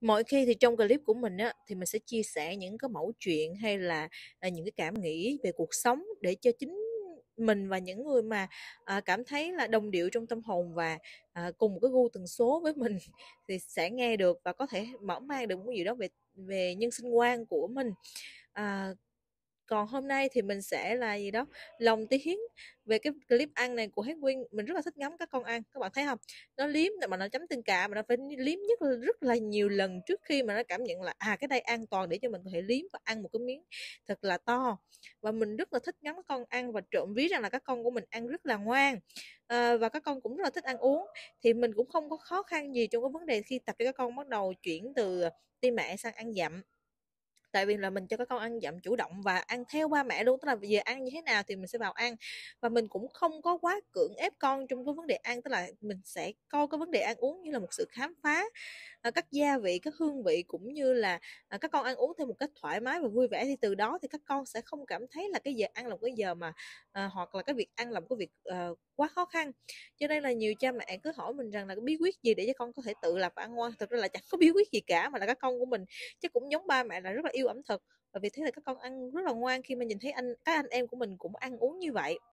mọi khi thì trong clip của mình á thì mình sẽ chia sẻ những cái mẫu chuyện hay là, là những cái cảm nghĩ về cuộc sống để cho chính mình và những người mà à, cảm thấy là đồng điệu trong tâm hồn và à, cùng một cái gu tần số với mình thì sẽ nghe được và có thể mở mang được một gì đó về về nhân sinh quan của mình à, còn hôm nay thì mình sẽ là gì đó lòng tiếng về cái clip ăn này của hết quyên mình rất là thích ngắm các con ăn các bạn thấy không nó liếm mà nó chấm tương cà mà nó phải liếm nhất rất là nhiều lần trước khi mà nó cảm nhận là à cái đây an toàn để cho mình có thể liếm và ăn một cái miếng thật là to và mình rất là thích ngắm các con ăn và trộm ví rằng là các con của mình ăn rất là ngoan à, và các con cũng rất là thích ăn uống thì mình cũng không có khó khăn gì trong cái vấn đề khi tập cho các con bắt đầu chuyển từ ờ, tim mẹ sang ăn dặm tại vì là mình cho các con ăn dặm chủ động và ăn theo ba mẹ luôn tức là về ăn như thế nào thì mình sẽ vào ăn và mình cũng không có quá cưỡng ép con trong cái vấn đề ăn tức là mình sẽ coi cái vấn đề ăn uống như là một sự khám phá à, các gia vị các hương vị cũng như là à, các con ăn uống theo một cách thoải mái và vui vẻ thì từ đó thì các con sẽ không cảm thấy là cái giờ ăn là một cái giờ mà à, hoặc là cái việc ăn là một cái việc à, quá khó khăn cho nên là nhiều cha mẹ cứ hỏi mình rằng là cái bí quyết gì để cho con có thể tự lập ăn ngoan thực ra là chẳng có bí quyết gì cả mà là các con của mình chứ cũng giống ba mẹ là rất là yêu ẩm thực và vì thế là các con ăn rất là ngoan khi mà nhìn thấy anh các anh em của mình cũng ăn uống như vậy